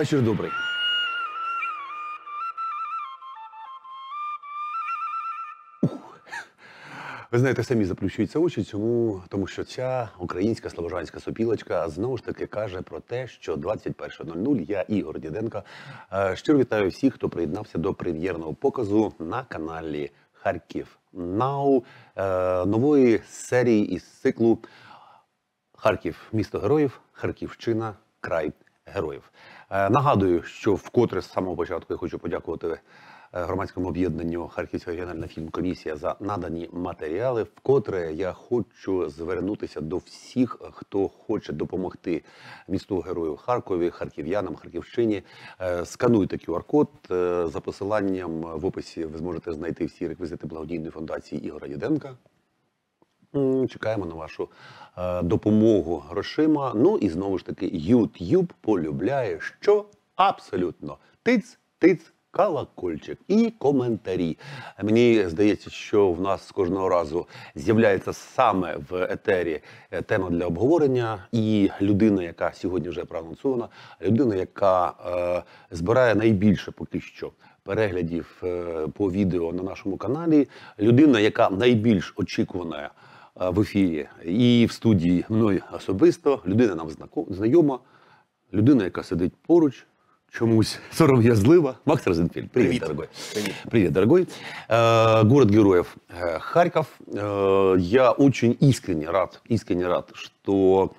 Вечір добрий. Ви знаєте, самі заплющуються очі, цьому, тому що ця українська слобожанська сопілочка знову ж таки каже про те, що 21.00 я Ігор Діденко. Е, щиро вітаю всіх, хто приєднався до прем'єрного показу на каналі Харків Нау е, нової серії із циклу Харків, місто героїв, Харківщина, край героїв. Е, нагадую, що вкотре з самого початку я хочу подякувати е, громадському об'єднанню Харківська регіональна фільмкомісія за надані матеріали. Вкотре я хочу звернутися до всіх, хто хоче допомогти місту герою Харкові, харків'янам, харківщині. Е, скануйте QR-код за посиланням в описі. Ви зможете знайти всі реквізити благодійної фундації Ігора Єденка. Чекаємо на вашу е, допомогу грошима. Ну і знову ж таки, YouTube полюбляє, що абсолютно тиць, тиць, колокольчик і коментарі. Мені здається, що в нас з кожного разу з'являється саме в етері е, тема для обговорення. І людина, яка сьогодні вже проанонсована, людина, яка е, збирає найбільше поки що. Переглядів е, по відео на нашому каналі людина, яка найбільш очікувана А, в ефірі і в студії мною особисто. Людина нам знайома, людина, яка сидить поруч. Чомусь сором'язлива. Макс Розенфельд, привет, привет, дорогой. Привет, дорогой. город героев э, Харьков. я очень искренне рад, искренне рад, что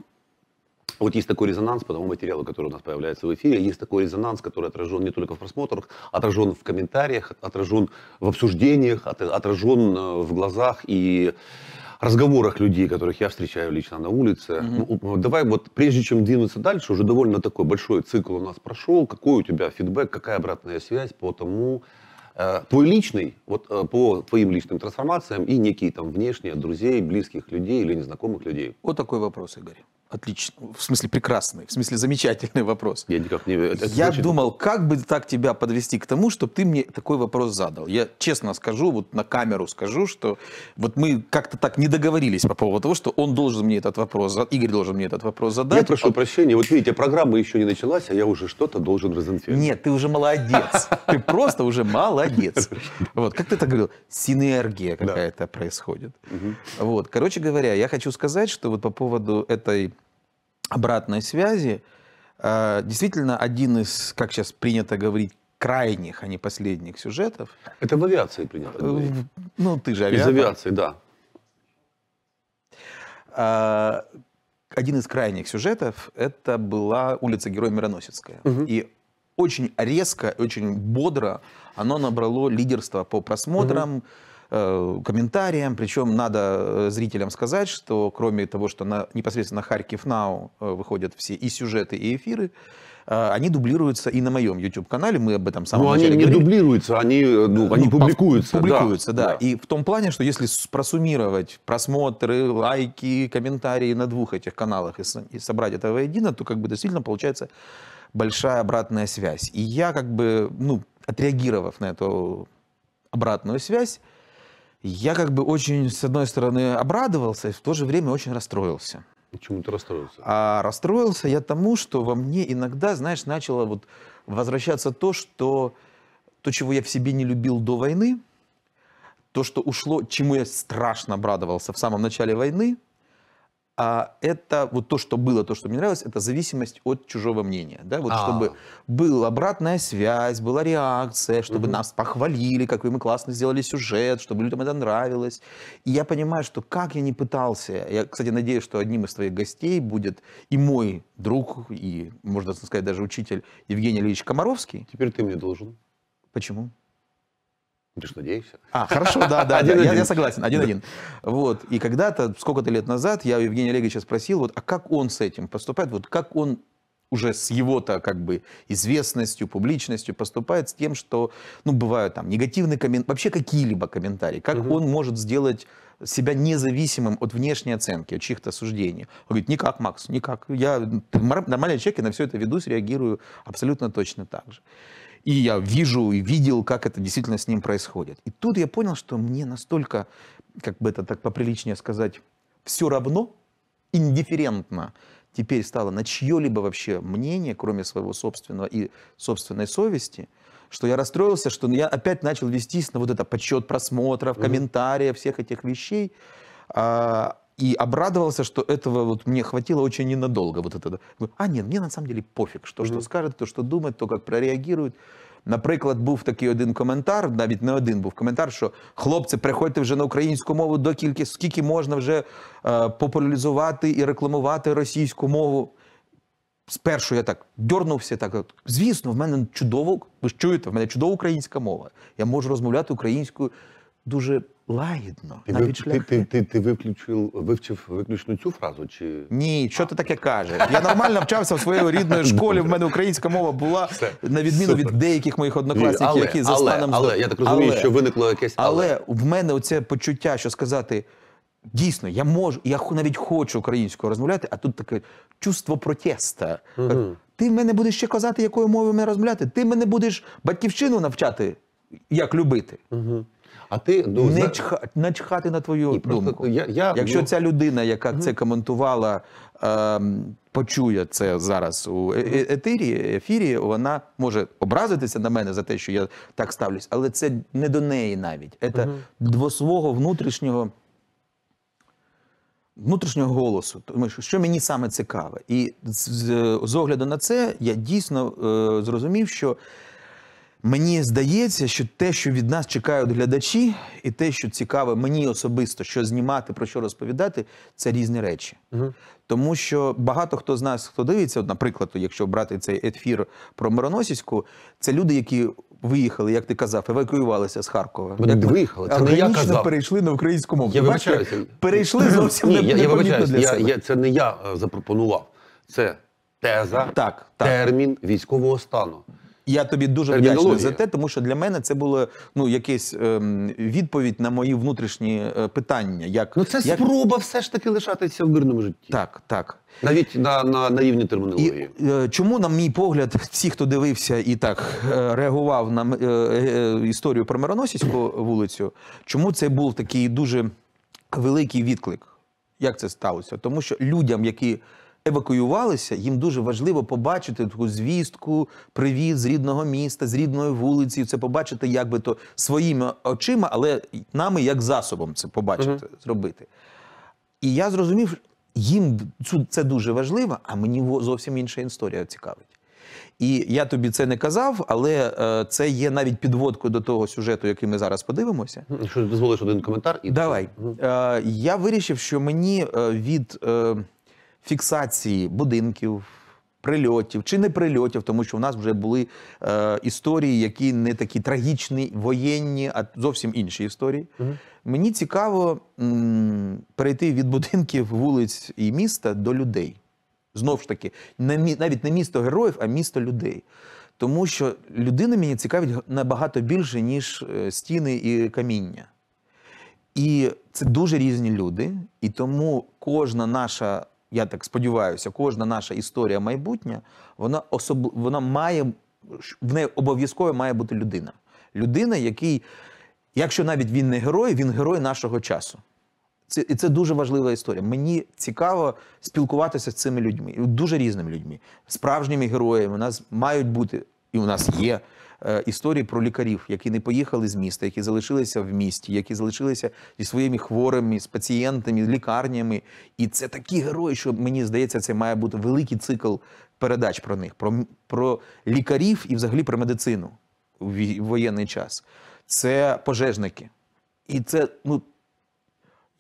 вот есть такой резонанс по тому материалу, который у нас появляется в эфире. Есть такой резонанс, который отражен не только в просмотрах, отражен в комментариях, отражен в обсуждениях, отражен э, в глазах и разговорах людей, которых я встречаю лично на улице. Угу. Ну, давай вот прежде чем двинуться дальше, уже довольно такой большой цикл у нас прошел. Какой у тебя фидбэк, какая обратная связь по тому, э, твой личный, вот э, по твоим личным трансформациям и некие там внешние друзей, близких людей или незнакомых людей? Вот такой вопрос, Игорь. Отлично. В смысле прекрасный, в смысле замечательный вопрос. Я никак не... Это, я очень... думал, как бы так тебя подвести к тому, чтобы ты мне такой вопрос задал. Я честно скажу, вот на камеру скажу, что вот мы как-то так не договорились по поводу того, что он должен мне этот вопрос, Игорь должен мне этот вопрос задать. Я прошу а... прощения, вот видите, программа еще не началась, а я уже что-то должен разонфировать. Нет, ты уже молодец. Ты просто уже молодец. Вот, как ты так говорил, синергия какая-то происходит. Вот, короче говоря, я хочу сказать, что вот по поводу этой обратной связи, э, действительно один из, как сейчас принято говорить, крайних, а не последних сюжетов. Это в авиации принято э, говорить. Ну, ты же авиатор. Из авиации, да. Э, один из крайних сюжетов это была улица Героя Мироносецкая. Угу. И очень резко, очень бодро оно набрало лидерство по просмотрам. Угу Э, комментариям. Причем надо э, зрителям сказать, что кроме того, что на, непосредственно Харьков Нау э, выходят все и сюжеты, и эфиры, они дублируются и на моем YouTube-канале, мы об этом самом Ну, они не дублируются, они, ну, ну, они ну, публикуются. Публикуются, да, да. да. И в том плане, что если просуммировать просмотры, лайки, комментарии на двух этих каналах и, и собрать это воедино, то как бы действительно получается большая обратная связь. И я как бы, ну, отреагировав на эту обратную связь, я как бы очень, с одной стороны, обрадовался, и в то же время очень расстроился. Почему ты расстроился? А расстроился я тому, что во мне иногда, знаешь, начало вот возвращаться то, что то, чего я в себе не любил до войны, то, что ушло, чему я страшно обрадовался в самом начале войны, а это вот то, что было, то, что мне нравилось, это зависимость от чужого мнения. Да? Вот А-а-а. чтобы была обратная связь, была реакция, чтобы угу. нас похвалили, как мы классно сделали сюжет, чтобы людям это нравилось. И я понимаю, что как я не пытался, я, кстати, надеюсь, что одним из твоих гостей будет и мой друг, и, можно сказать, даже учитель Евгений Ильич Комаровский. Теперь ты мне должен. Почему? Ты что, надеешься? А, хорошо, да, да, один, да один. Я, я согласен, один-один. Вот, и когда-то, сколько-то лет назад, я у Евгения Олеговича спросил, вот, а как он с этим поступает, вот как он уже с его-то как бы известностью, публичностью поступает с тем, что, ну, бывают там негативные комментарии, вообще какие-либо комментарии, как угу. он может сделать себя независимым от внешней оценки, от чьих-то суждений. Он говорит, никак, Макс, никак. Я нормальный человек, и на все это ведусь, реагирую абсолютно точно так же. И я вижу и видел, как это действительно с ним происходит. И тут я понял, что мне настолько, как бы это так поприличнее сказать, все равно, индифферентно теперь стало на чье-либо вообще мнение, кроме своего собственного и собственной совести, что я расстроился, что я опять начал вестись на вот это подсчет просмотров, комментариев, всех этих вещей. А, и обрадовался, что этого вот мне хватило очень ненадолго. Вот это. А нет, мне на самом деле пофіг, що, mm -hmm. що скажет, то, що думає, то як прореагують. Наприклад, був такий один коментар, навіть не один був коментар, що хлопці, приходьте вже на українську мову докільки, скільки можна вже е, популяризувати і рекламувати російську мову. Спершу я так дьорнувся, так звісно, в мене чудово, ви ж чуєте, в мене чудова українська мова. Я можу розмовляти українською дуже лагідно. Ти навіть ти, ти, ти, ти виключив, вивчив виключно цю фразу? чи Ні, що ти таке кажеш? Я нормально вчався в своїй рідної школі. В мене українська мова була на відміну від деяких моїх однокласників, які за станом. Але я так розумію, що виникло якесь. Але в мене оце почуття, що сказати. Дійсно, я можу, я навіть хочу українською розмовляти, а тут таке чувство протеста. Угу. Ти мене будеш ще казати, якою мовою мене розмовляти, ти мене будеш батьківщину навчати, як любити. Угу. А ти ну, не чха, начхати на твою і думку. Я, я, Якщо ну... ця людина, яка це коментувала, е, почує це зараз у е-, е-, етері, ефірі, вона може образитися на мене за те, що я так ставлюсь, але це не до неї навіть. Це uh до свого внутрішнього. Внутрішнього голосу, тому що що мені саме цікаве, і з, з, з огляду на це я дійсно е, зрозумів, що Мені здається, що те, що від нас чекають глядачі, і те, що цікаве мені особисто, що знімати, про що розповідати, це різні речі. Угу. Тому що багато хто з нас, хто дивиться, от, наприклад, якщо брати цей ефір про Мироносівську, це люди, які виїхали, як ти казав, евакуювалися з Харкова. Вони як виїхали, це не я казав. перейшли на українську мову. Я вибачаюся. Перейшли зовсім Ні, не, я, я для я, я, Це не я е, запропонував. Це теза, так, термін так. військового стану. Я тобі дуже вдячний за те, тому що для мене це було ну якесь ем, відповідь на мої внутрішні е, питання. Як Ну це як... спроба все ж таки лишатися в мирному житті. Так, так. Навіть на на, на рівні термінології. І, е, чому, на мій погляд, всі, хто дивився і так е, реагував на е, е, історію про Мироносівську вулицю, чому це був такий дуже великий відклик? Як це сталося? Тому що людям, які евакуювалися, їм дуже важливо побачити таку звістку, привіт з рідного міста, з рідної вулиці. Це побачити, як би то своїми очима, але нами як засобом це побачити, угу. зробити. І я зрозумів, їм це дуже важливо, а мені зовсім інша історія цікавить. І я тобі це не казав, але е, це є навіть підводкою до того сюжету, який ми зараз подивимося. Якщо дозволиш один коментар, і давай. Угу. Е, я вирішив, що мені е, від е, фіксації будинків, прильотів чи не прильотів, тому що в нас вже були е, історії, які не такі трагічні, воєнні, а зовсім інші історії. Угу. Мені цікаво м, перейти від будинків, вулиць і міста до людей. Знову ж таки, не, навіть не місто героїв, а місто людей. Тому що людина мені цікавить набагато більше, ніж е, стіни і каміння. І це дуже різні люди, і тому кожна наша я так сподіваюся, кожна наша історія майбутня, вона особ... вона має в неї обов'язково має бути людина. Людина, який, якщо навіть він не герой, він герой нашого часу. Це і це дуже важлива історія. Мені цікаво спілкуватися з цими людьми, дуже різними людьми, справжніми героями. У нас мають бути, і у нас є Е, історії про лікарів, які не поїхали з міста, які залишилися в місті, які залишилися зі своїми хворими, з пацієнтами, з лікарнями. І це такі герої, що мені здається, це має бути великий цикл передач про них, про, про лікарів і взагалі про медицину в воєнний час. Це пожежники. І це, ну.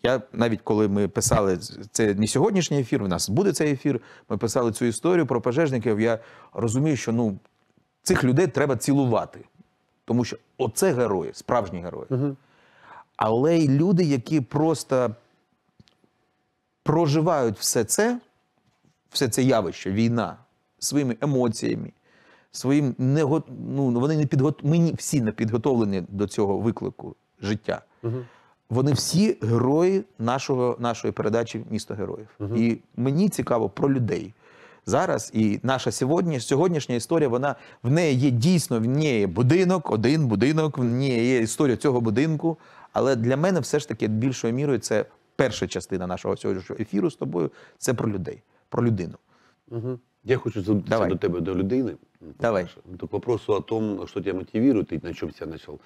Я навіть коли ми писали це не сьогоднішній ефір, у нас буде цей ефір. Ми писали цю історію про пожежників. Я розумію, що ну цих людей треба цілувати, тому що оце герої, справжні герої. Угу. Але й люди, які просто проживають все це, все це явище, війна своїми емоціями, своїм не ну, вони не підготовлені. Ми всі не підготовлені до цього виклику життя. Угу. Вони всі герої нашого, нашої передачі Місто героїв. Угу. І мені цікаво про людей зараз, і наша сьогодні, сьогоднішня історія, вона в неї є дійсно в неї є будинок, один будинок, в неї є історія цього будинку. Але для мене все ж таки більшою мірою це перша частина нашого сьогоднішнього ефіру з тобою. Це про людей, про людину. Угу. Я хочу задаться до тебе, до людини. Давай. до вопросу о том, що тебе мотивирует и на чем я почав,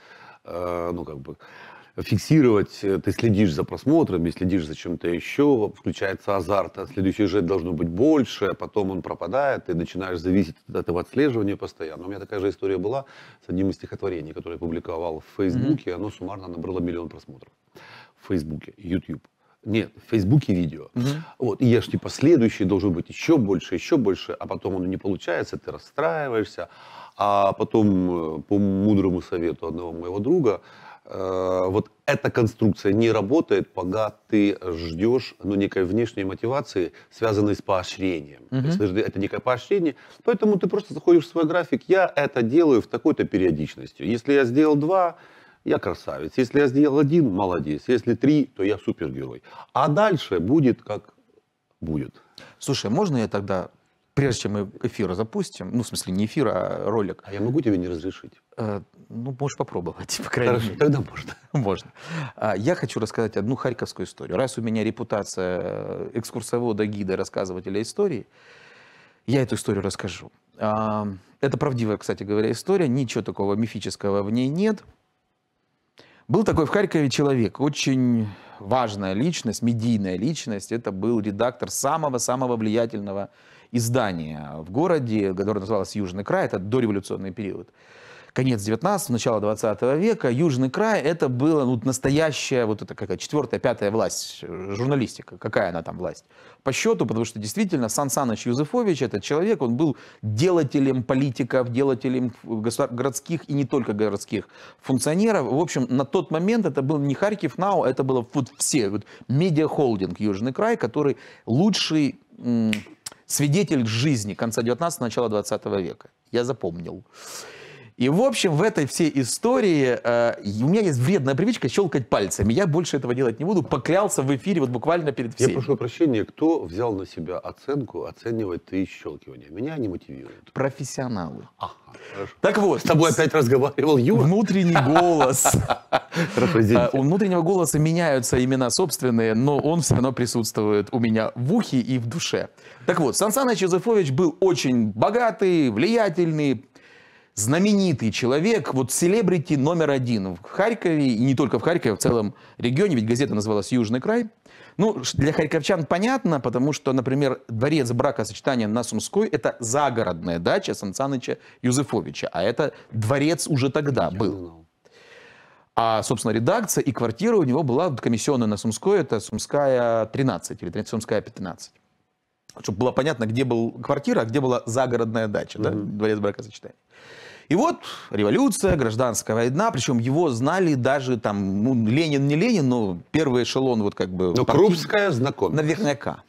е, ну, как бы, фиксировать, э, ты следишь за просмотрами, следишь за чем-то еще, включается азарт, а следующий же должно быть больше, а потом он пропадает, ты начинаешь зависеть от этого отслеживания постоянно. У меня такая же история была с одним из стихотворений, которое я публиковал в Фейсбуке, mm-hmm. оно суммарно набрало миллион просмотров в Фейсбуке, YouTube. Нет, в Фейсбуке видео. Угу. Вот, и я ж типа следующий должен быть еще больше, еще больше, а потом оно не получается, ты расстраиваешься. А потом э, по мудрому совету одного моего друга Э, вот эта конструкция не работает, пока ты ждешь ну, некой внешней мотивации, связанной с поощрением. Угу. То есть это некое поощрение, поэтому ты просто заходишь в свой график, я это делаю в такой-то периодичностью. Если я сделал два, я красавец. Если я сделал один, молодец. Если три, то я супергерой. А дальше будет как будет. Слушай, можно я тогда прежде чем мы эфир запустим, ну, в смысле, не эфир, а ролик. А я могу тебе не разрешить? Э, ну, можешь попробовать, по крайней Хорошо, мере. тогда можно. Можно. А, я хочу рассказать одну харьковскую историю. Раз у меня репутация экскурсовода, гида, рассказывателя истории, я эту историю расскажу. А, это правдивая, кстати говоря, история. Ничего такого мифического в ней нет. Был такой в Харькове человек, очень важная личность, медийная личность. Это был редактор самого-самого влиятельного издание в городе, которое называлось «Южный край», это дореволюционный период. Конец 19 начало 20 века, Южный край, это была ну, настоящая, вот это какая четвертая, пятая власть, э, журналистика, какая она там власть. По счету, потому что действительно Сан Саныч Юзефович, этот человек, он был делателем политиков, делателем городских и не только городских функционеров. В общем, на тот момент это был не Харьков НАУ, это было вот все, вот медиахолдинг Южный край, который лучший свидетель жизни конца 19 начала 20 века. Я запомнил. И, в общем, в этой всей истории э, у меня есть вредная привычка щелкать пальцами. Я больше этого делать не буду. Поклялся в эфире вот буквально перед всеми. Я прошу прощения, кто взял на себя оценку оценивать ты щелкивание? Меня не мотивирует. Профессионалы. Ага, хорошо. Так вот. С тобой опять разговаривал Юра. Внутренний голос. А, у внутреннего голоса меняются имена собственные, но он все равно присутствует у меня в ухе и в душе. Так вот, Сан Саныч Юзефович был очень богатый, влиятельный, знаменитый человек, вот селебрити номер один в Харькове, и не только в Харькове, а в целом регионе, ведь газета называлась «Южный край». Ну, для харьковчан понятно, потому что, например, дворец бракосочетания на Сумской – это загородная дача Сансаныча Юзефовича, а это дворец уже тогда был. А, собственно, редакция и квартира у него была комиссионная на Сумской, это Сумская 13 или Сумская 15 чтобы было понятно, где была квартира, а где была загородная дача, mm-hmm. да, дворец бракосочетания. И вот революция, гражданская война, причем его знали даже там, ну, Ленин не Ленин, но первый эшелон вот как бы... Но ну, партий... Крупская знакомая. Наверняка.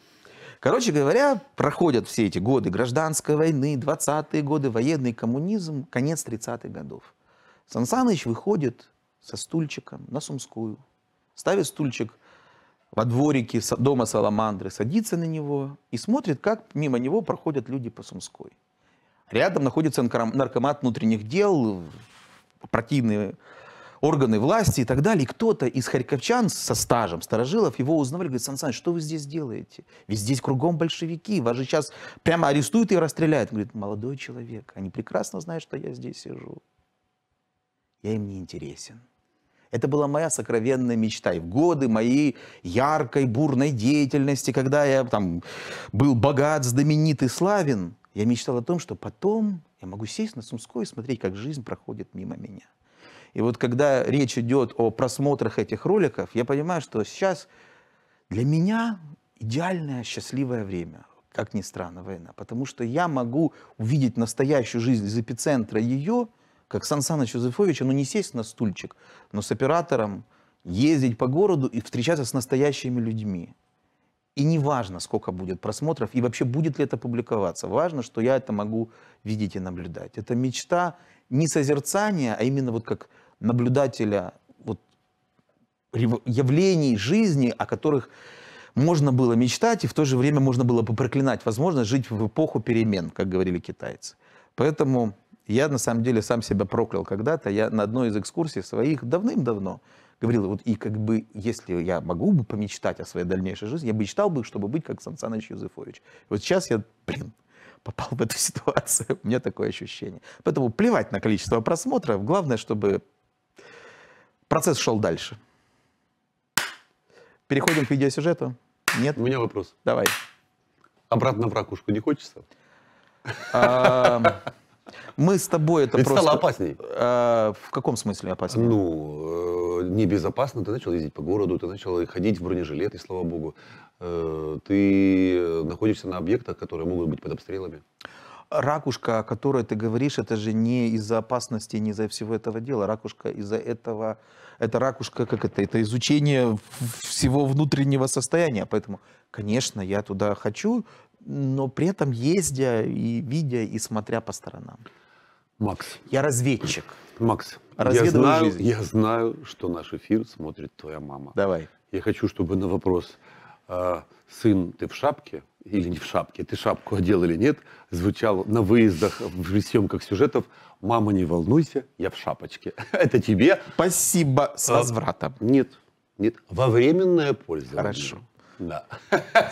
Короче говоря, проходят все эти годы гражданской войны, 20-е годы, военный коммунизм, конец 30-х годов. Сан Саныч выходит со стульчиком на Сумскую, ставит стульчик во дворике дома Саламандры, садится на него и смотрит, как мимо него проходят люди по Сумской. Рядом находится наркомат внутренних дел, противные органы власти и так далее. кто-то из харьковчан со стажем, старожилов, его узнавали, говорит, Сан Саныч, что вы здесь делаете? Ведь здесь кругом большевики, вас же сейчас прямо арестуют и расстреляют. Он говорит, молодой человек, они прекрасно знают, что я здесь сижу. Я им не интересен. Это была моя сокровенная мечта. И в годы моей яркой, бурной деятельности, когда я там был богат, знаменит и славен, я мечтал о том, что потом я могу сесть на Сумской и смотреть, как жизнь проходит мимо меня. И вот когда речь идет о просмотрах этих роликов, я понимаю, что сейчас для меня идеальное счастливое время, как ни странно, война. Потому что я могу увидеть настоящую жизнь из эпицентра ее, как Сан Саныч Юзефович, ну не сесть на стульчик, но с оператором ездить по городу и встречаться с настоящими людьми. И не важно, сколько будет просмотров и вообще будет ли это публиковаться. Важно, что я это могу видеть и наблюдать. Это мечта не созерцания, а именно вот как наблюдателя вот, явлений жизни, о которых можно было мечтать, и в то же время можно было бы проклинать возможность жить в эпоху перемен, как говорили китайцы. Поэтому я на самом деле сам себя проклял когда-то. Я на одной из экскурсий своих давным-давно говорил, вот и как бы, если я могу бы помечтать о своей дальнейшей жизни, я бы мечтал бы, чтобы быть как Сан Саныч Юзефович. Вот сейчас я, блин, попал в эту ситуацию. У меня такое ощущение. Поэтому плевать на количество просмотров. Главное, чтобы процесс шел дальше. Переходим к видеосюжету. Нет? У меня вопрос. Давай. Обратно в ракушку не хочется? Мы с тобой это Ведь просто... стало опасней. А, в каком смысле опаснее? Ну, э, небезопасно. Ты начал ездить по городу, ты начал ходить в бронежилет, и слава богу. Э, ты находишься на объектах, которые могут быть под обстрелами. Ракушка, о которой ты говоришь, это же не из-за опасности, не из-за всего этого дела. Ракушка из-за этого... Это ракушка, как это, это изучение всего внутреннего состояния. Поэтому, конечно, я туда хочу, но при этом ездя и видя и смотря по сторонам. Макс. Я разведчик. Макс, я знаю, жизнь. я знаю, что наш эфир смотрит твоя мама. Давай. Я хочу, чтобы на вопрос а, «Сын, ты в шапке?» или не в шапке, ты шапку одел или нет, звучал на выездах, в съемках сюжетов «Мама, не волнуйся, я в шапочке». Это тебе. Спасибо. С а, возвратом. Нет, нет. Во временное пользование. Хорошо. Да.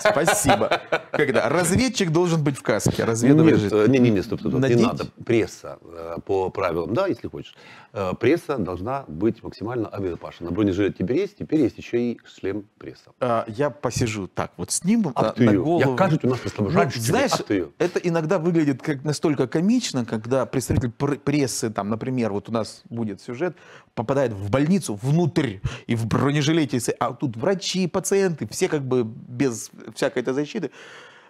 Спасибо. Когда разведчик должен быть в каске, разведыватель. не, не, не, стоп, стоп, стоп. не надо. Пресса э, по правилам, да, если хочешь. Э, пресса должна быть максимально обезопасена. Бронежилет теперь есть, теперь есть еще и шлем пресса. А, я посижу так вот с ним а на, ты ее. голову. Я кажется у нас просто ну, Знаешь, а ты ее. это иногда выглядит как настолько комично, когда представитель прессы, там, например, вот у нас будет сюжет, попадает в больницу внутрь и в бронежилете, а тут врачи, пациенты, все как бы бы без всякой этой защиты.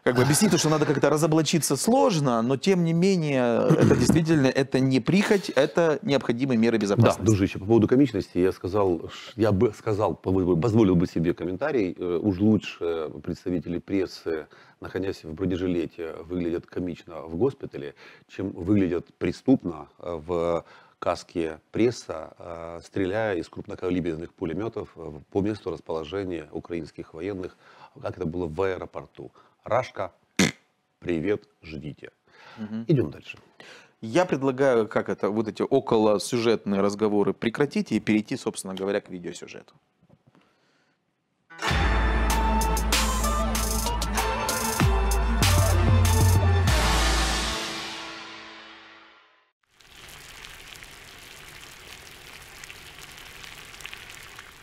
Как бы объяснить что надо как-то разоблачиться сложно, но тем не менее, это действительно, это не прихоть, это необходимые меры безопасности. Да, дружище, по поводу комичности, я сказал, я бы сказал, позволил бы себе комментарий, э, уж лучше представители прессы находясь в бронежилете, выглядят комично в госпитале, чем выглядят преступно в каске пресса, а, стреляя из крупнокалиберных пулеметов э, по месту расположения украинских военных, как это было в аэропорту. Рашка, привет, ждите. Угу. Идем дальше. Я предлагаю, как это, вот эти около сюжетные разговоры прекратить и перейти, собственно говоря, к видеосюжету.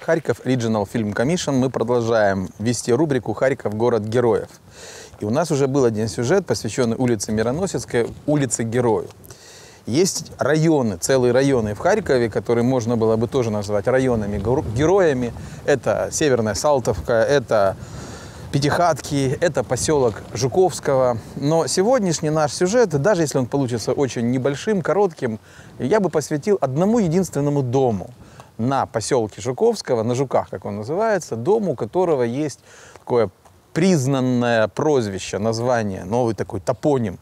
Харьков Regional Film Commission мы продолжаем вести рубрику «Харьков. Город героев». И у нас уже был один сюжет, посвященный улице Мироносецкой, улице Герою. Есть районы, целые районы в Харькове, которые можно было бы тоже назвать районами героями. Это Северная Салтовка, это Пятихатки, это поселок Жуковского. Но сегодняшний наш сюжет, даже если он получится очень небольшим, коротким, я бы посвятил одному единственному дому – на поселке Жуковского, на Жуках, как он называется, дом, у которого есть такое признанное прозвище, название, новый такой топоним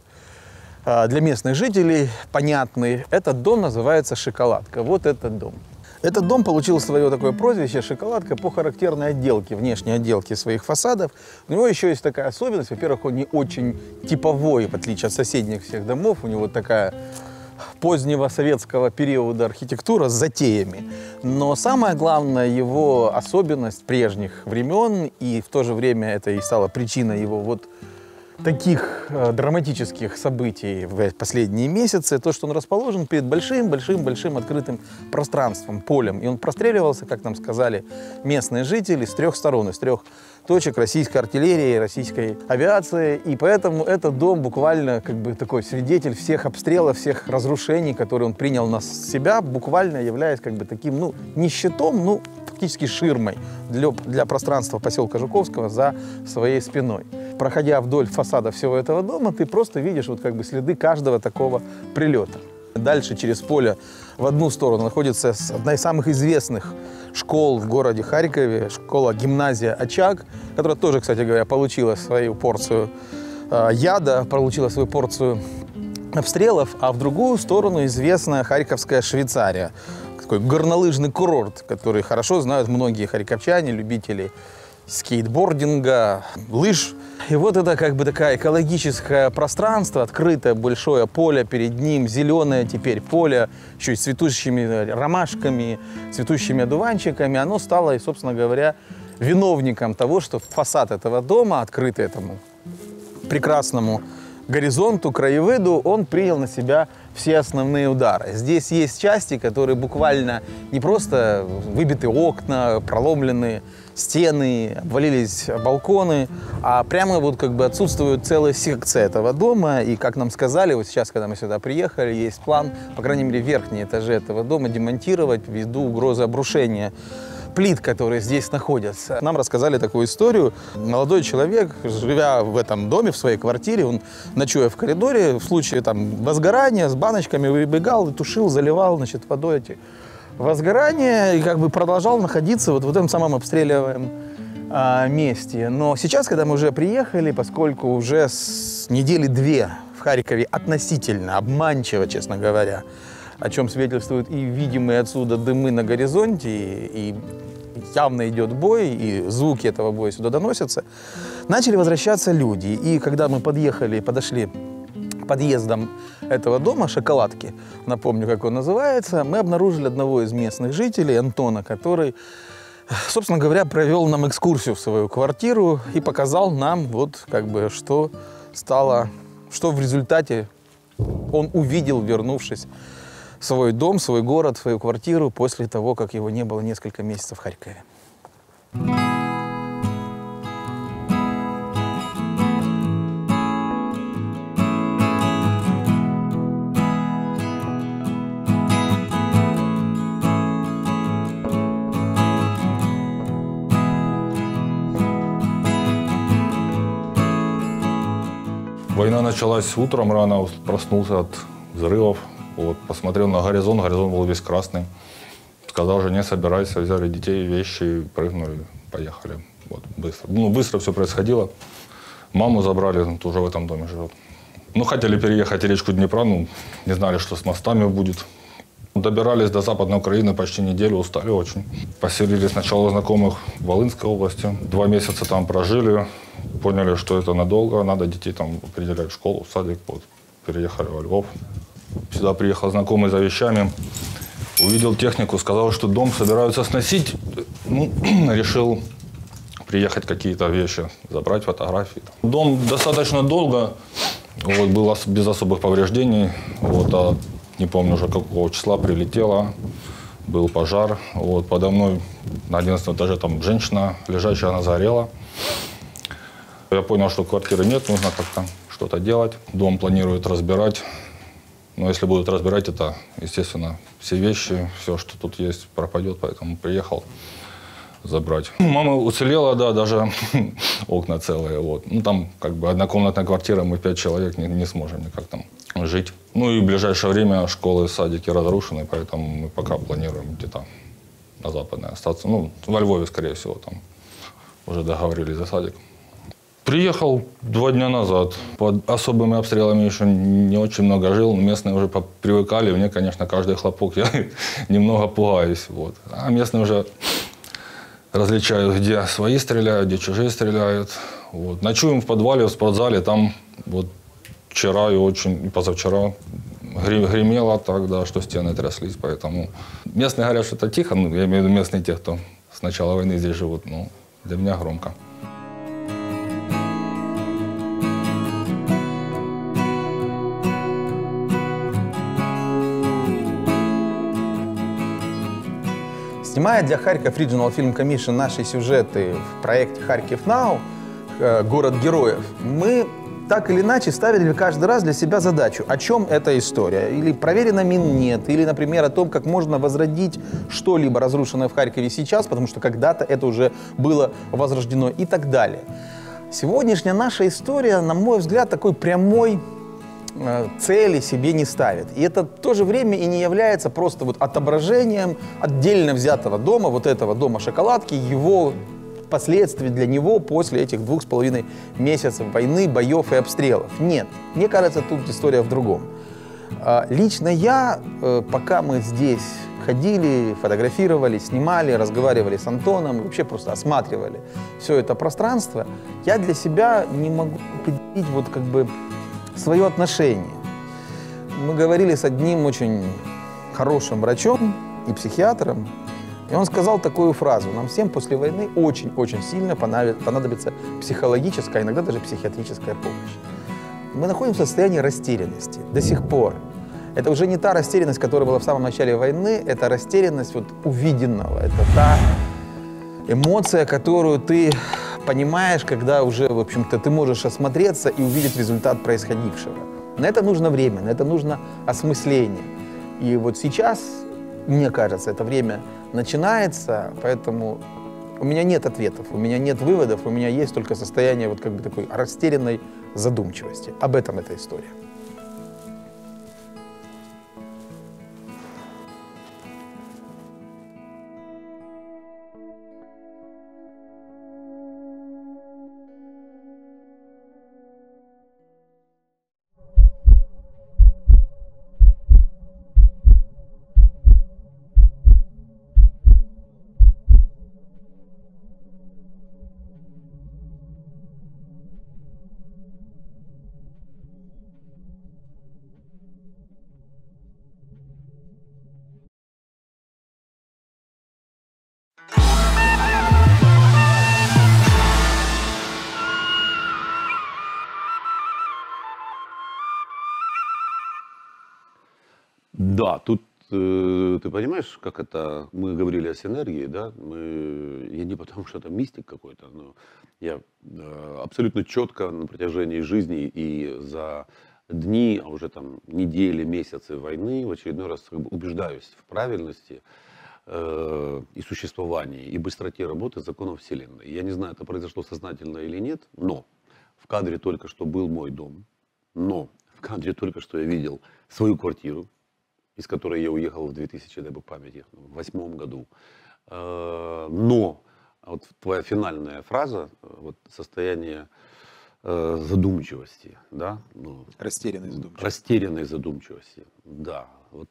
а, для местных жителей, понятный. Этот дом называется «Шоколадка». Вот этот дом. Этот дом получил свое такое прозвище «шоколадка» по характерной отделке, внешней отделке своих фасадов. У него еще есть такая особенность. Во-первых, он не очень типовой, в отличие от соседних всех домов. У него такая позднего советского периода архитектура с затеями. Но самая главная его особенность прежних времен, и в то же время это и стало причиной его вот таких э, драматических событий в последние месяцы, то, что он расположен перед большим-большим-большим открытым пространством, полем. И он простреливался, как нам сказали местные жители, с трех сторон, из трех точек российской артиллерии, российской авиации. И поэтому этот дом буквально как бы такой свидетель всех обстрелов, всех разрушений, которые он принял на себя, буквально являясь как бы таким, ну, не щитом, ну, фактически ширмой для, для пространства поселка Жуковского за своей спиной. Проходя вдоль фасада всего этого дома, ты просто видишь вот как бы следы каждого такого прилета. Дальше через поле в одну сторону находится одна из самых известных школ в городе Харькове, школа гимназия «Очаг», которая тоже, кстати говоря, получила свою порцию э, яда, получила свою порцию обстрелов, а в другую сторону известная Харьковская Швейцария, такой горнолыжный курорт, который хорошо знают многие харьковчане, любители скейтбординга, лыж. И вот это как бы такая экологическое пространство, открытое большое поле перед ним, зеленое теперь поле, еще и с цветущими э, ромашками, цветущими одуванчиками, оно стало, собственно говоря, виновником того, что фасад этого дома, открытый этому прекрасному горизонту, краеведу, он принял на себя все основные удары. Здесь есть части, которые буквально не просто выбиты окна, проломлены стены, обвалились балконы, а прямо вот как бы отсутствует целая секция этого дома. И как нам сказали, вот сейчас, когда мы сюда приехали, есть план, по крайней мере, верхние этажи этого дома демонтировать ввиду угрозы обрушения плит, которые здесь находятся. Нам рассказали такую историю. Молодой человек, живя в этом доме, в своей квартире, он, ночуя в коридоре, в случае там возгорания, с баночками выбегал и тушил, заливал, значит, водой эти возгорания и как бы продолжал находиться вот в этом самом обстреливаемом э, а, месте. Но сейчас, когда мы уже приехали, поскольку уже с недели две в Харькове относительно, обманчиво, честно говоря, о чем свидетельствуют и видимые отсюда дымы на горизонте, и, и явно идет бой, и звуки этого боя сюда доносятся, начали возвращаться люди. И когда мы подъехали, подошли подъездом этого дома, шоколадки, напомню, как он называется, мы обнаружили одного из местных жителей, Антона, который, собственно говоря, провел нам экскурсию в свою квартиру и показал нам, вот как бы, что стало, что в результате он увидел, вернувшись в свой дом, свой город, свою квартиру после того, как его не было несколько месяцев в Харькове. Thank you. началась утром рано, проснулся от взрывов. Вот, посмотрел на горизонт, горизонт был весь красный. Сказал жене, собирайся, взяли детей, вещи, прыгнули, поехали. Вот, быстро. Ну, быстро все происходило. Маму забрали, тут уже в этом доме живет. Ну, хотели переехать речку Днепра, ну, не знали, что с мостами будет. Добирались до Западной Украины почти неделю, устали очень. поселились сначала у знакомых в Волынской области. Два месяца там прожили, поняли, что это надолго, надо детей там определять в школу, в садик. Вот, переехали во Львов. Сюда приехал знакомый за вещами, увидел технику, сказал, что дом собираются сносить. Ну, решил приехать какие-то вещи, забрать фотографии. Дом достаточно долго, вот, был без особых повреждений. Вот, а не помню уже какого числа, прилетела, был пожар. Вот подо мной на 11 этаже там женщина лежащая, она загорела. Я понял, что квартиры нет, нужно как-то что-то делать. Дом планируют разбирать. Но если будут разбирать, это, естественно, все вещи, все, что тут есть, пропадет. Поэтому приехал забрать. Мама уцелела, да, даже окна целые. Вот. Ну, там как бы однокомнатная квартира, мы пять человек не, не сможем никак там жить. Ну и в ближайшее время школы, садики разрушены, поэтому мы пока планируем где-то на западное остаться. Ну, во Львове, скорее всего, там уже договорились за садик. Приехал два дня назад. Под особыми обстрелами еще не очень много жил. Местные уже привыкали. Мне, конечно, каждый хлопок я немного пугаюсь. Вот. А местные уже различают, где свои стреляют, где чужие стреляют. Вот. Ночуем в подвале, в спортзале, там вот вчера и очень, и позавчера гремело так, да, что стены тряслись, поэтому... Местные говорят, что это тихо, ну, я имею в виду местные те, кто с начала войны здесь живут, ну, для меня громко. Снимая для Харьков Regional Film Commission наши сюжеты в проекте «Харьков Now», э, «Город героев», мы так или иначе ставили каждый раз для себя задачу, о чем эта история. Или проверено мин нет, или, например, о том, как можно возродить что-либо разрушенное в Харькове сейчас, потому что когда-то это уже было возрождено и так далее. Сегодняшняя наша история, на мой взгляд, такой прямой Э, цели себе не ставит. И это в то же время и не является просто вот отображением отдельно взятого дома, вот этого дома шоколадки, его последствий для него после этих двух с половиной месяцев войны, боев и обстрелов. Нет, мне кажется, тут история в другом. Э, лично я, э, пока мы здесь ходили, фотографировали, снимали, разговаривали с Антоном, вообще просто осматривали все это пространство, я для себя не могу определить вот как бы свое отношение. Мы говорили с одним очень хорошим врачом и психиатром, и он сказал такую фразу. Нам всем после войны очень-очень сильно понадобится психологическая, иногда даже психиатрическая помощь. Мы находимся в состоянии растерянности до сих пор. Это уже не та растерянность, которая была в самом начале войны, это растерянность вот увиденного, это та эмоция, которую ты понимаешь, когда уже, в общем-то, ты можешь осмотреться и увидеть результат происходившего. На это нужно время, на это нужно осмысление. И вот сейчас, мне кажется, это время начинается, поэтому у меня нет ответов, у меня нет выводов, у меня есть только состояние вот как бы такой растерянной задумчивости. Об этом эта история. Да, тут э, ты понимаешь, как это, мы говорили о синергии, да, мы, я не потому что это мистик какой-то, но я э, абсолютно четко на протяжении жизни и за дни, а уже там недели, месяцы войны в очередной раз убеждаюсь в правильности э, и существовании, и быстроте работы законов Вселенной. Я не знаю, это произошло сознательно или нет, но в кадре только что был мой дом, но в кадре только что я видел свою квартиру, из которой я уехал в 2000, дай бог памяти, ну, в восьмом году. Э, но а вот твоя финальная фраза, э, вот состояние э, задумчивости, да? Ну, растерянной задумчивости. Растерянной задумчивости, да. Вот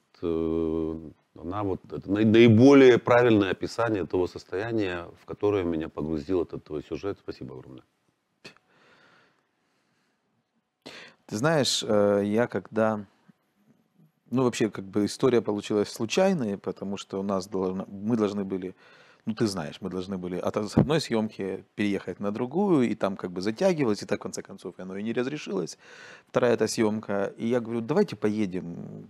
она вот это наиболее правильное описание того состояния, в которое меня погрузил этот твой сюжет. Спасибо огромное. Ты знаешь, я когда ну, вообще, как бы история получилась случайной, потому что у нас должно, мы должны были, ну, ты знаешь, мы должны были от одной съемки переехать на другую, и там как бы затягивалось, и так, в конце концов, оно и не разрешилось. Вторая эта съемка, и я говорю, давайте поедем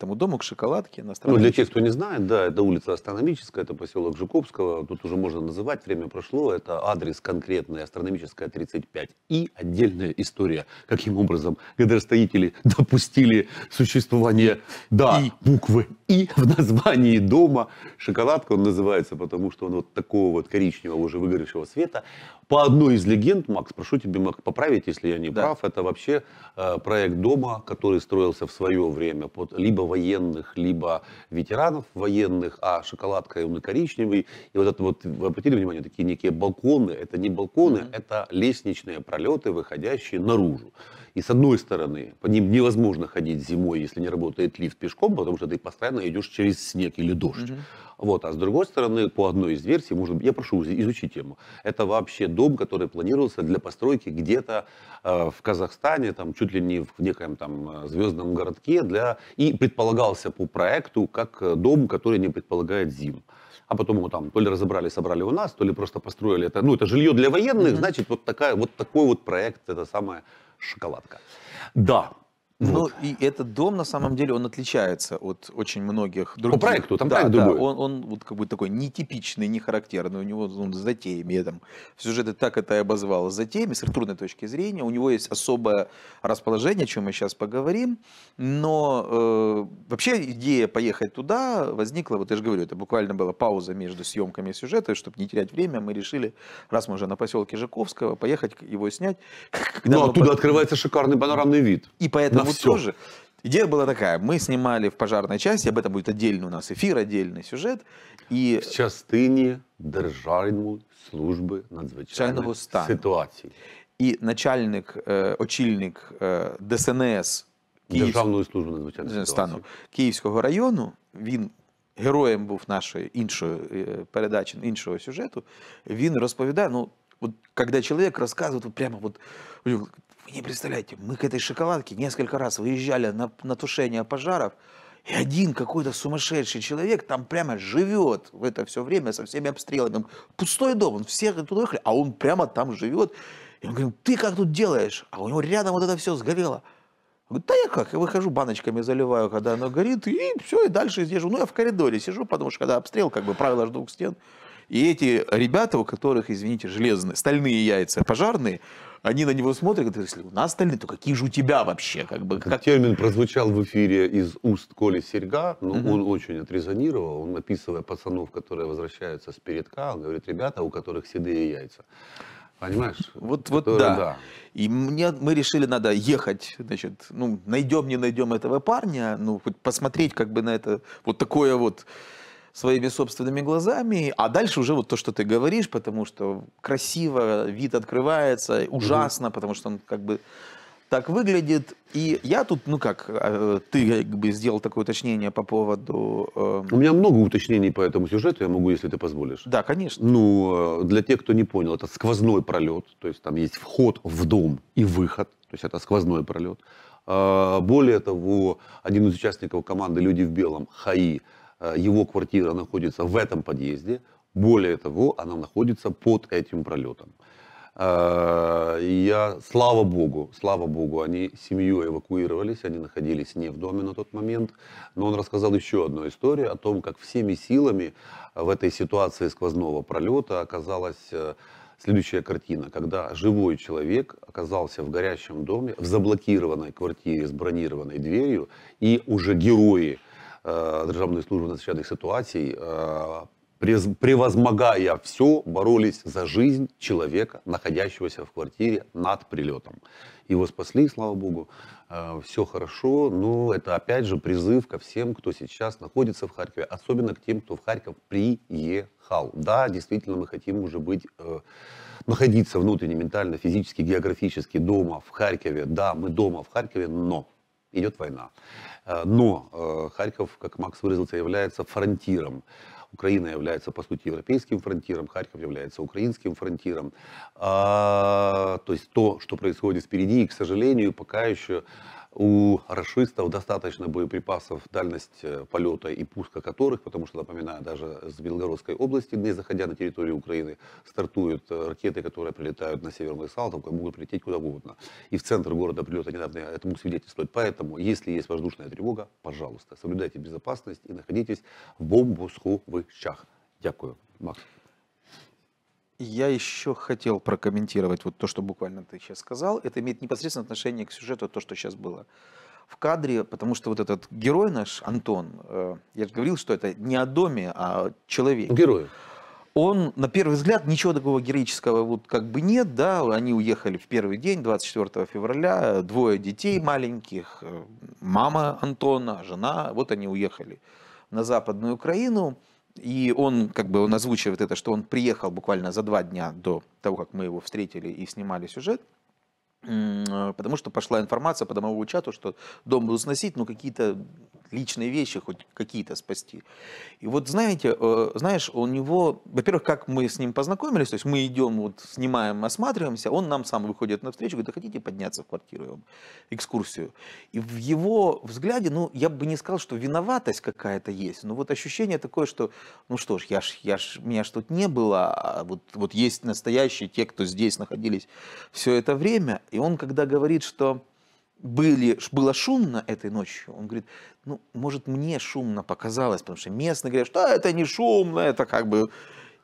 этому дому, к шоколадке. На ну, для тех, кто не знает, да, это улица Астрономическая, это поселок Жуковского. Тут уже можно называть, время прошло. Это адрес конкретный, Астрономическая 35. И отдельная история, каким образом гидростроители допустили существование, да, и. буквы «И» в названии дома. Шоколадка он называется, потому что он вот такого вот коричневого уже выгоревшего света. По одной из легенд, Макс, прошу тебя Мак, поправить, если я не да. прав, это вообще э, проект дома, который строился в свое время под либо военных, либо ветеранов военных, а шоколадка темно-коричневый. И вот это вот, вы обратили внимание, такие некие балконы, это не балконы, mm-hmm. это лестничные пролеты, выходящие наружу. И с одной стороны, по ним невозможно ходить зимой, если не работает лифт пешком, потому что ты постоянно идешь через снег или дождь. Угу. Вот, а с другой стороны, по одной из версий, можно, я прошу изучить тему, это вообще дом, который планировался для постройки где-то э, в Казахстане, там чуть ли не в некоем там э, звездном городке, для, и предполагался по проекту как э, дом, который не предполагает зим а потом его там то ли разобрали, собрали у нас, то ли просто построили это. Ну, это жилье для военных, mm-hmm. значит, вот, такая, вот такой вот проект, это самое шоколадка. Да, ну, вот. Ну, и этот дом, на самом деле, он отличается от очень многих других. По проекту, там да, проект да, другой. Он, он вот как бы такой нетипичный, нехарактерный, у него он ну, с затеями, я там сюжеты так это и обозвал, с затеями, с культурной точки зрения. У него есть особое расположение, о чем мы сейчас поговорим, но э, вообще идея поехать туда возникла, вот я же говорю, это буквально была пауза между съемками сюжета, чтобы не терять время, мы решили, раз мы уже на поселке Жаковского, поехать его снять. Ну, оттуда под... открывается шикарный панорамный вид. И поэтому вот все. тоже. Идея была такая. Мы снимали в пожарной части, об этом будет отдельный у нас эфир, отдельный сюжет. И... В частині Державной службы надзвичайного э, э, стану. ситуацій. І начальник, очільник ДСНС Державної служби надзвичайного стану Київського району, він героєм був нашої іншої е, передачі, іншого сюжету, він розповідає, ну, вот когда человек рассказывает вот прямо вот Вы не представляете, мы к этой шоколадке несколько раз выезжали на, на тушение пожаров, и один какой-то сумасшедший человек там прямо живет в это все время со всеми обстрелами. Пустой дом, он всех туда уехали, а он прямо там живет. И он говорит, ты как тут делаешь? А у него рядом вот это все сгорело. Он говорит, да я как, я выхожу баночками заливаю, когда оно горит, и все, и дальше сижу. Ну, я в коридоре сижу, потому что когда обстрел, как бы правило ж двух стен. И эти ребята, у которых, извините, железные, стальные яйца, пожарные, они на него смотрят, говорят, если у нас стальные, то какие же у тебя вообще? Как бы, как... Термин прозвучал в эфире из уст Коли Серьга, но угу. он очень отрезонировал. Он, описывая пацанов, которые возвращаются с передка, он говорит, ребята, у которых седые яйца. Понимаешь? Вот, вот да. да. И мне, мы решили, надо ехать, значит, ну, найдем, не найдем этого парня, ну, хоть посмотреть как бы на это, вот такое вот своими собственными глазами, а дальше уже вот то, что ты говоришь, потому что красиво, вид открывается, ужасно, mm потому что он как бы так выглядит. И я тут, ну как, э, ты как бы сделал такое уточнение по поводу... Эм, У меня много уточнений по этому сюжету, я могу, если ты позволишь. Да, конечно. Ну, э, для тех, кто не понял, это сквозной пролет, то есть там есть вход в дом и выход, то есть это сквозной пролет. Э, более того, один из участников команды «Люди в белом» Хаи Э, его квартира находится в этом подъезде, более того, она находится под этим пролетом. Э, я, слава богу, слава богу, они семью эвакуировались, они находились не в доме на тот момент. Но он рассказал еще одну историю о том, как всеми силами в этой ситуации сквозного пролета оказалась э, следующая картина, когда живой человек оказался в горящем доме, в заблокированной квартире с бронированной дверью, и уже герои – Э, Державної служби надзвичайних ситуацій, превозмогая все, боролись за жизнь человека, находящегося в квартире над прилетом. Его спасли, слава богу, э, все хорошо, но это опять же призыв ко всем, кто сейчас находится в Харькове, особенно к тем, кто в Харьков приехал. Да, действительно, мы хотим уже быть э, находиться внутренне, ментально, физически, географически дома в Харькове. Да, мы дома в Харькове, но идет война. Э, но э, Харьков, как Макс выразился, является фронтиром. Украина является, по сути, европейским фронтиром, Харьков является украинским фронтиром. А, то есть то, что происходит впереди, и, к сожалению, пока еще у расистов достаточно боеприпасов, дальность э, полета и пуска которых, потому что, напоминаю, даже с Белгородской области, не заходя на территорию Украины, стартуют э, ракеты, которые прилетают на Северную Салтовку, могут прилететь куда угодно. И в центр города прилета недавно э, этому свидетельствует. Поэтому, если есть воздушная тревога, пожалуйста, соблюдайте безопасность и находитесь в бомбосховищах. Дякую, Макс. Я еще хотел прокомментировать вот то, что буквально ты сейчас сказал. Это имеет непосредственное отношение к сюжету, то, что сейчас было в кадре, потому что вот этот герой наш, Антон, э, я же говорил, что это не о доме, а человек. Герой. Он, на первый взгляд, ничего такого героического вот как бы нет, да, они уехали в первый день, 24 февраля, двое детей маленьких, э, мама Антона, жена, вот они уехали на Западную Украину, и он, как бы, он озвучивает это, что он приехал буквально за два дня до того, как мы его встретили и снимали сюжет. А, потому что пошла информация по домовому чату, что дом будут сносить, но ну, какие-то личные вещи хоть какие-то спасти. И вот знаете, э, знаешь, у него, во-первых, как мы с ним познакомились, то есть мы идем, вот снимаем, осматриваемся, он нам сам выходит на встречу, говорит, хотите подняться в квартиру, вам экскурсию. И в его взгляде, ну, я бы не сказал, что виноватость какая-то есть, но вот ощущение такое, что, ну что ж, я ж, я ж, меня ж тут не было, а вот, вот есть настоящие, те, кто здесь находились все это время, и он, когда говорит, что были, было шумно этой ночью, он говорит, ну, может, мне шумно показалось, потому что местные говорят, что это не шумно, это как бы...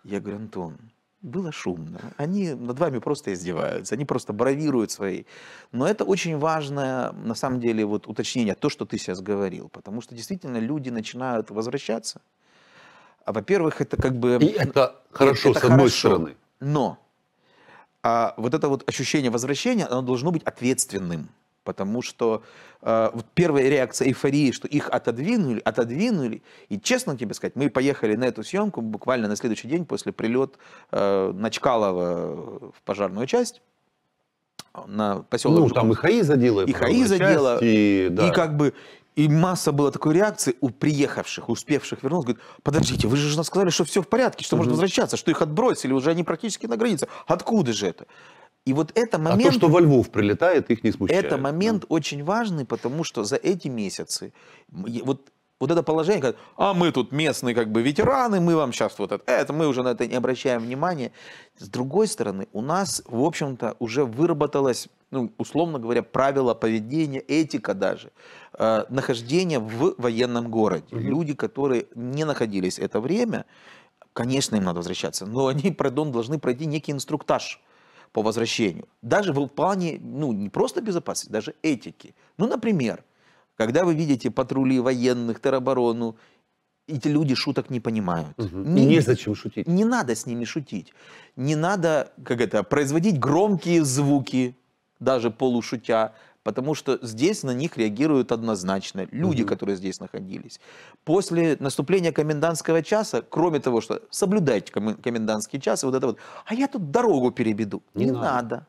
Я говорю, Антон, было шумно. Они над вами просто издеваются, они просто бравируют свои. Но это очень важное, на самом деле, вот уточнение, то, что ты сейчас говорил, потому что действительно люди начинают возвращаться. А во-первых, это как бы... И это хорошо, это с одной хорошо, стороны. Но а вот это вот ощущение возвращения, оно должно быть ответственным. Потому что э, вот первая реакция эйфории, что их отодвинули, отодвинули. И честно тебе сказать, мы поехали на эту съемку буквально на следующий день после прилет э, Начкалова в пожарную часть а, на поселок. Ну, Жуковский. там и ХАИ задела. И ХАИ задела. И, да. и как бы и масса была такой реакции у приехавших, успевших вернуться. Говорит, подождите, вы же нам сказали, что все в порядке, что угу. можно возвращаться, что их отбросили, уже они практически на границе. Откуда же это? И вот это момент... А то, что во Львов прилетает, их не смущает. Это момент да. очень важный, потому что за эти месяцы... Вот, вот это положение, как, а мы тут местные как бы ветераны, мы вам сейчас вот это, это, мы уже на это не обращаем внимания. С другой стороны, у нас, в общем-то, уже выработалась ну, условно говоря, правила поведения, этика даже, э, нахождения в военном городе. mm Люди, которые не находились это время, конечно, им надо возвращаться, но они должны пройти некий инструктаж по возвращению. Даже в плане, ну, не просто безопасности, даже этики. Ну, например, когда вы видите патрули военных, тероборону, эти люди шуток не понимают. Угу. Не, зачем шутить. Не надо с ними шутить. Не надо, как это, производить громкие звуки, даже полушутя, потому что здесь на них реагируют однозначно люди, угу. которые здесь находились. После наступления комендантского часа, кроме того, что соблюдайте комендантский час, и вот это вот, а я тут дорогу перебеду, не, не надо. надо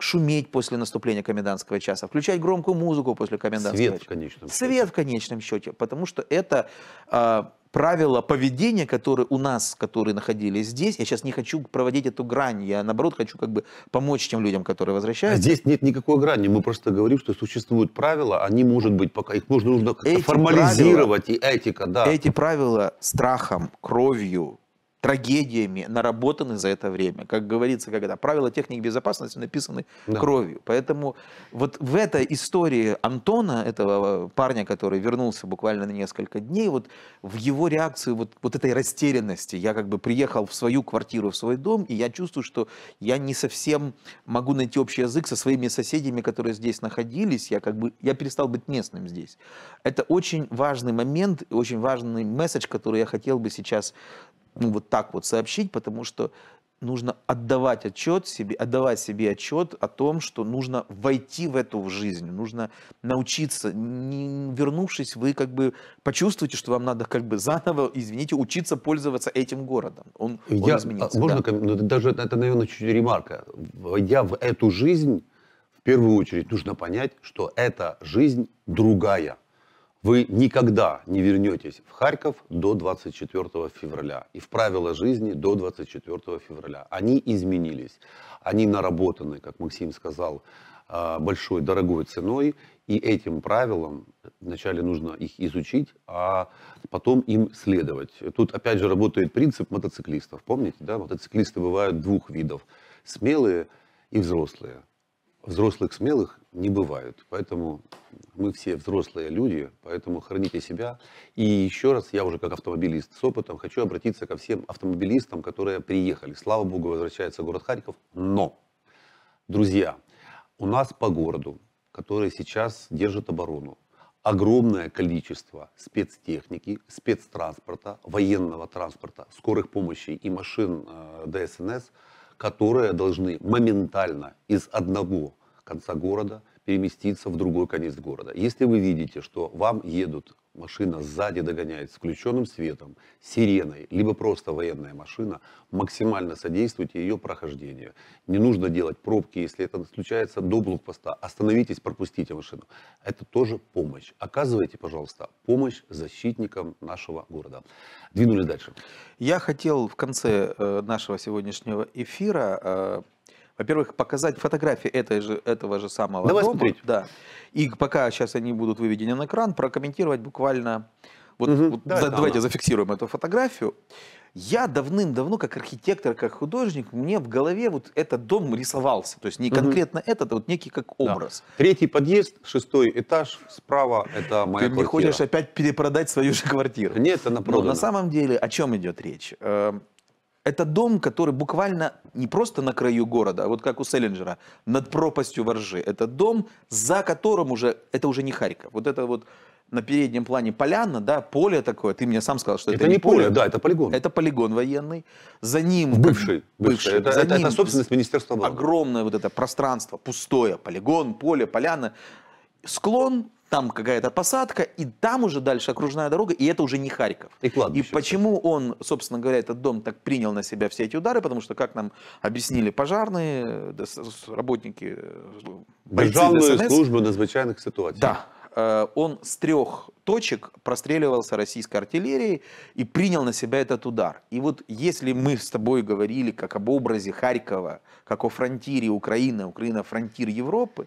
шуметь после наступления комендантского часа, включать громкую музыку после комендантского Свет, часа. Свет в конечном счете. Свет в конечном счете, потому что это э, правила поведения, которые у нас, которые находились здесь, я сейчас не хочу проводить эту грань, я наоборот хочу как бы помочь тем людям, которые а возвращаются. здесь нет никакой грани, мы просто говорим, что существуют правила, они, может быть, пока их нужно, нужно то формализировать, правила, и этика, да. Эти правила страхом, кровью, трагедиями наработаны за это время. Как говорится, когда правила техники безопасности написаны да. кровью. Поэтому вот в этой истории Антона, этого э, парня, который вернулся буквально на несколько дней, вот в его реакцию вот, вот этой растерянности, я как бы приехал в свою квартиру, в свой дом, и я чувствую, что я не совсем могу найти общий язык со своими соседями, которые здесь находились, я как бы, я перестал быть местным здесь. Это очень важный момент, очень важный месседж, который я хотел бы сейчас ну, вот так вот сообщить, потому что нужно отдавать отчет себе, отдавать себе отчет о том, что нужно войти в эту жизнь, нужно научиться. Не, вернувшись, вы как бы почувствуете, что вам надо как бы заново, извините, учиться пользоваться этим городом. Он, он Я, а, изменится. Можно, да. ну, даже это, наверное, чуть ремарка. Войдя в эту жизнь, в первую очередь нужно понять, что эта жизнь другая – вы никогда не вернетесь в Харьков до 24 февраля и в правила жизни до 24 февраля. Они изменились, они наработаны, как Максим сказал, а, большой дорогой ценой, и этим правилам вначале нужно их изучить, а потом им следовать. Тут опять же работает принцип мотоциклистов. Помните, да, мотоциклисты бывают двух видов. Смелые и взрослые. Взрослых смелых не бывают. Поэтому мы все взрослые люди, поэтому храните себя. И еще раз, я уже как автомобилист с опытом, хочу обратиться ко всем автомобилистам, которые приехали. Слава богу, возвращается город Харьков. Но, друзья, у нас по городу, который сейчас держит оборону, огромное количество спецтехники, спецтранспорта, военного транспорта, скорых помощи и машин э, ДСНС, которые должны моментально из одного конца города переместиться в другой конец города. Если вы видите, что вам едут, машина сзади догоняет с включенным светом, сиреной, либо просто военная машина, максимально содействуйте ее прохождению. Не нужно делать пробки, если это случается до блокпоста. Остановитесь, пропустите машину. Это тоже помощь. Оказывайте, пожалуйста, помощь защитникам нашего города. Двинулись дальше. Я хотел в конце э, нашего сегодняшнего эфира э, во-первых, показать фотографии этой же, этого же самого Давай дома. Смотреть. Да. И пока сейчас они будут выведены на экран, прокомментировать буквально... Вот, угу. вот Давай, за, давайте она. зафиксируем эту фотографию. Я давным-давно, как архитектор, как художник, мне в голове вот этот дом рисовался. То есть не конкретно угу. этот, а вот некий как образ. Да. Третий подъезд, шестой этаж, справа это моя Ты квартира. Ты не хочешь опять перепродать свою же квартиру. Нет, она продана. Но на самом деле, о чем идет речь? Эм, это дом, который буквально не просто на краю города, а вот как у Селлинджера, над пропастью воржи. Это дом, за которым уже, это уже не Харьков. Вот это вот на переднем плане поляна, да, поле такое. Ты мне сам сказал, что это, это не поле, поле, да, это полигон. Это полигон военный. За ним бывший, бывший. бывший. Это, за это, ним это собственность министерства обороны. Огромное вот это пространство, пустое, полигон, поле, поляна, склон там какая-то посадка, и там уже дальше окружная дорога, и это уже не Харьков. И, и почему он, собственно говоря, этот дом так принял на себя все эти удары, потому что, как нам объяснили пожарные, работники... Э, Державная служба надзвичайных ситуаций. Да, э, он с трех точек простреливался российской артиллерией и принял на себя этот удар. И вот если мы с тобой говорили как об образе Харькова, как о фронтире Украины, Украина фронтир Европы,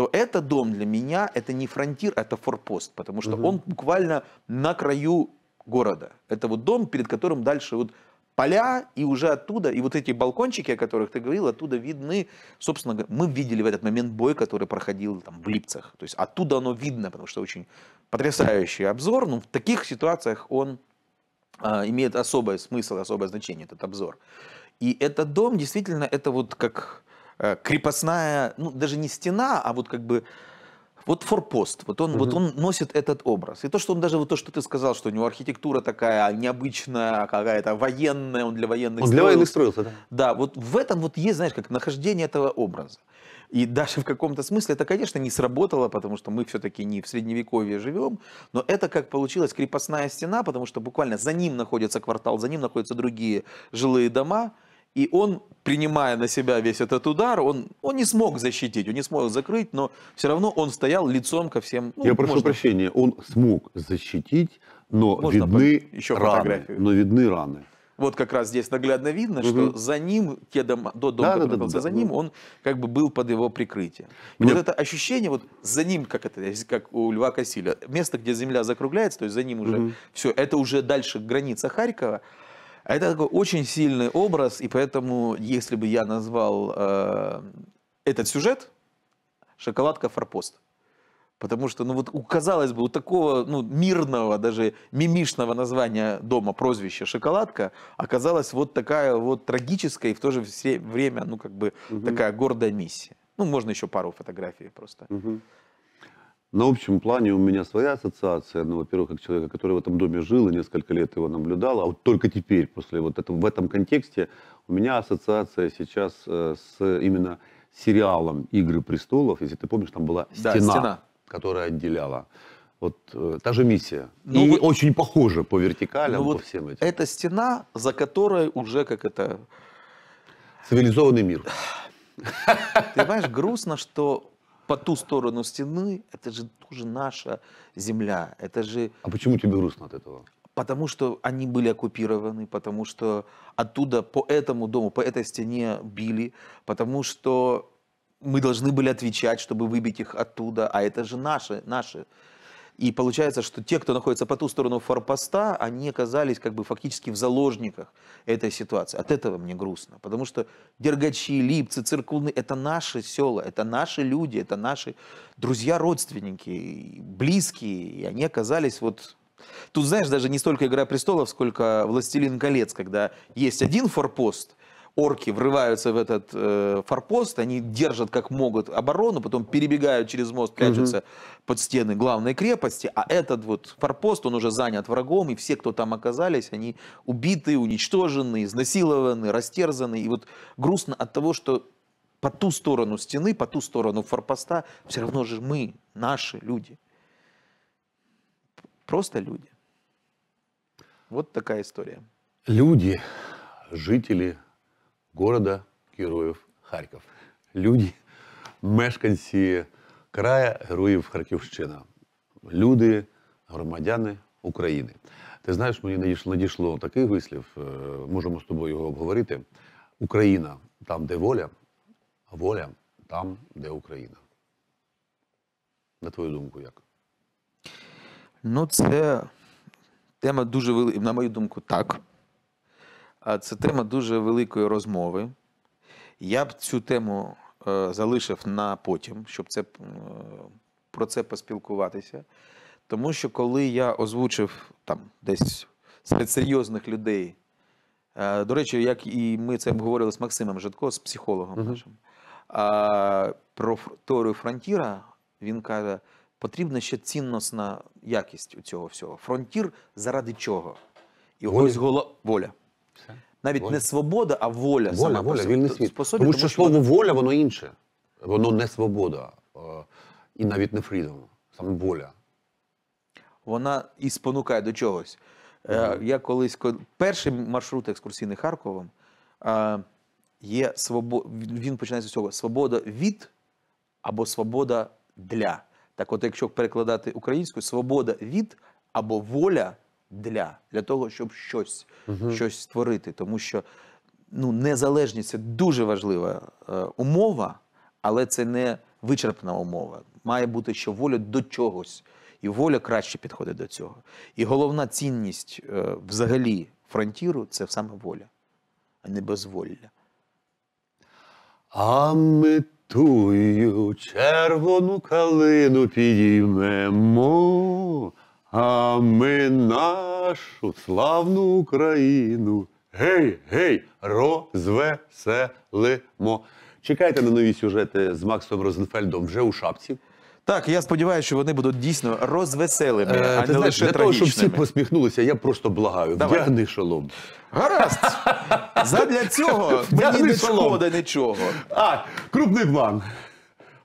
то это дом для меня, это не фронтир, это форпост, потому что угу. он буквально на краю города. Это вот дом, перед которым дальше вот поля, и уже оттуда, и вот эти балкончики, о которых ты говорил, оттуда видны, собственно, мы видели в этот момент бой, который проходил там в Липцах. То есть оттуда оно видно, потому что очень потрясающий обзор, но ну, в таких ситуациях он а, имеет особый смысл, особое значение, этот обзор. И этот дом действительно, это вот как Э, крепостная, ну даже не стена, а вот как бы вот форпост, вот он, угу. вот он носит этот образ. И то, что он даже, вот то, что ты сказал, что у него архитектура такая необычная, какая-то военная, он для военных он строился. для военных строился, да? Да, вот в этом вот есть, знаешь, как нахождение этого образа. И даже в каком-то смысле это, конечно, не сработало, потому что мы все-таки не в средневековье живем, но это как получилось крепостная стена, потому что буквально за ним находится квартал, за ним находятся другие жилые дома, и он, принимая на себя весь этот удар, он, он не смог защитить, он не смог закрыть, но все равно он стоял лицом ко всем. Ну, Я прошу можно... прощения, он смог защитить, но можно видны еще раны. Но видны раны. Вот как раз здесь наглядно видно, угу. что за ним, кедом, до дома, да, который да, да, за ним, да. он как бы был под его прикрытием. Мне... вот это ощущение, вот за ним, как это, как у Льва Косиля, место, где земля закругляется, то есть за ним уже угу. все, это уже дальше граница Харькова, а это такой очень сильный образ, и поэтому, если бы я назвал э, этот сюжет «Шоколадка форпост», потому что, ну вот, казалось бы, у такого ну, мирного, даже мимишного названия дома прозвище «Шоколадка» оказалась вот такая вот трагическая и в то же время, ну как бы, угу. такая гордая миссия. Ну, можно еще пару фотографий просто. Угу. На общем плане у меня своя ассоциация, ну, во-первых, как человека, который в этом доме жил и несколько лет его наблюдал, а вот только теперь, после вот этого, в этом контексте, у меня ассоциация сейчас э, с именно сериалом «Игры престолов», если ты помнишь, там была стена, да, стена. которая отделяла. Вот э, та же миссия. Ну, и вот, очень похоже по вертикалям, ну, по всем этим. Это стена, за которой уже как это... Цивилизованный мир. Ты понимаешь, грустно, что по ту сторону стены, это же тоже наша земля. Это же... А почему тебе грустно от этого? Потому что они были оккупированы, потому что оттуда по этому дому, по этой стене били, потому что мы должны были отвечать, чтобы выбить их оттуда, а это же наши, наши и получается, что те, кто находится по ту сторону форпоста, они оказались как бы фактически в заложниках этой ситуации. От этого мне грустно, потому что Дергачи, Липцы, Циркулны – это наши села, это наши люди, это наши друзья, родственники, близкие, и они оказались вот Тут, знаешь, даже не столько «Игра престолов», сколько «Властелин колец», когда есть один форпост, орки врываются в этот э, форпост, они держат как могут оборону, потом перебегают через мост, прячутся угу. под стены главной крепости, а этот вот форпост, он уже занят врагом, и все, кто там оказались, они убиты, уничтожены, изнасилованы, растерзаны, и вот грустно от того, что по ту сторону стены, по ту сторону форпоста, все равно же мы, наши люди. Просто люди. Вот такая история. Люди, жители города героїв Харків. Люди, мешканці края героїв Харківщина, люди, громадяни України. Ти знаєш, мені надійшло, надійшло такий вислів. Е, можемо з тобою його обговорити. Україна там, де воля, а воля там, де Україна. На твою думку, як? Ну, це тема дуже велика, на мою думку, так. Це тема дуже великої розмови. Я б цю тему е, залишив на потім, щоб це, е, про це поспілкуватися. Тому що, коли я озвучив там десь серед серйозних людей, е, до речі, як і ми це обговорили з Максимом Житко, з психологом uh -huh. нашим, а, про теорію фронтіра, він каже, потрібна ще цінностна якість у цього всього. Фронтір заради чого? Його воля. Зголо... воля. Все. Навіть воля. не свобода, а воля. Воля, сама воля, вільний світ. тому, тому що слово воля, воно інше. Воно не свобода. І навіть не фрідом. Саме воля. Вона і спонукає до чогось. Mm. Я колись перший маршрут екскурсійний Харковом є свобода. Він починається з цього: свобода від або свобода для. Так, от, якщо перекладати українською, свобода від або воля для для того, щоб щось угу. щось створити. Тому що ну, незалежність це дуже важлива е, умова, але це не вичерпна умова. Має бути ще воля до чогось, і воля краще підходить до цього. І головна цінність е, взагалі фронтіру це саме воля, а не безволля. А ми тую червону калину підіймемо. А ми нашу славну Україну. Гей, гей, розвеселимо. Чекайте на нові сюжети з Максом Розенфельдом вже у шапці. Так, я сподіваюся, що вони будуть дійсно розвеселими, е, а не знаєш, лише для того, щоб всі посміхнулися, я просто благаю. Давай. Вдягни шолом. Гаразд! Задля цього мені не шкода нічого. А, крупний план.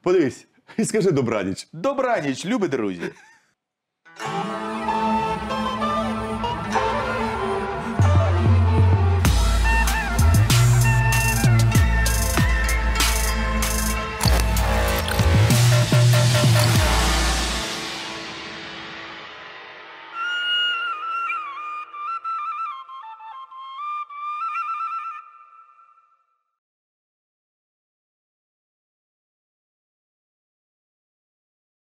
Подивись і скажи добраніч. Добраніч, любі друзі!